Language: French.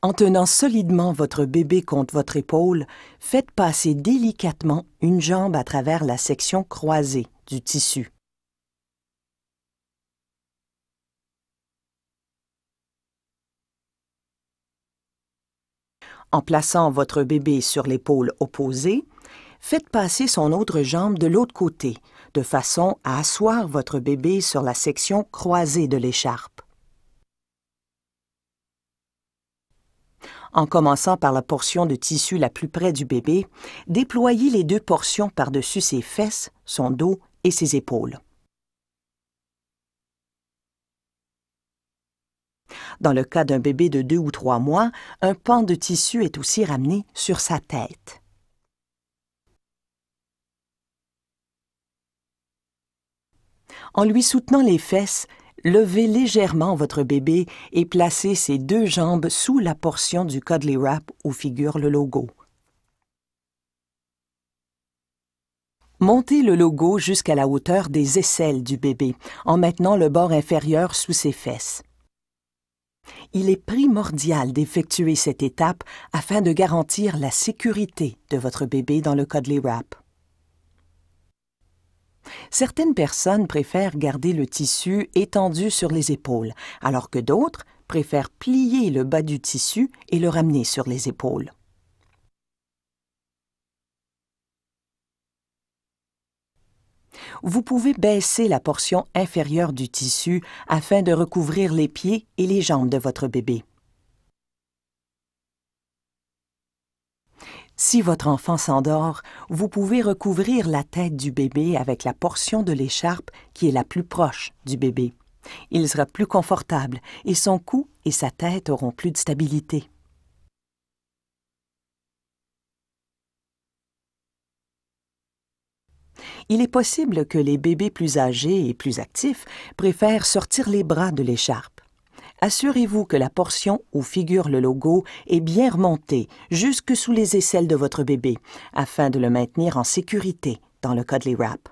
En tenant solidement votre bébé contre votre épaule, faites passer délicatement une jambe à travers la section croisée du tissu. En plaçant votre bébé sur l'épaule opposée, faites passer son autre jambe de l'autre côté, de façon à asseoir votre bébé sur la section croisée de l'écharpe. en commençant par la portion de tissu la plus près du bébé, déployez les deux portions par-dessus ses fesses, son dos et ses épaules. Dans le cas d'un bébé de deux ou trois mois, un pan de tissu est aussi ramené sur sa tête. En lui soutenant les fesses, Levez légèrement votre bébé et placez ses deux jambes sous la portion du Cuddly Wrap où figure le logo. Montez le logo jusqu'à la hauteur des aisselles du bébé en maintenant le bord inférieur sous ses fesses. Il est primordial d'effectuer cette étape afin de garantir la sécurité de votre bébé dans le Cuddly Wrap certaines personnes préfèrent garder le tissu étendu sur les épaules, alors que d'autres préfèrent plier le bas du tissu et le ramener sur les épaules. Vous pouvez baisser la portion inférieure du tissu afin de recouvrir les pieds et les jambes de votre bébé. Si votre enfant s'endort, vous pouvez recouvrir la tête du bébé avec la portion de l'écharpe qui est la plus proche du bébé. Il sera plus confortable et son cou et sa tête auront plus de stabilité. Il est possible que les bébés plus âgés et plus actifs préfèrent sortir les bras de l'écharpe. Assurez-vous que la portion où figure le logo est bien remontée jusque sous les aisselles de votre bébé afin de le maintenir en sécurité dans le Cuddly Wrap.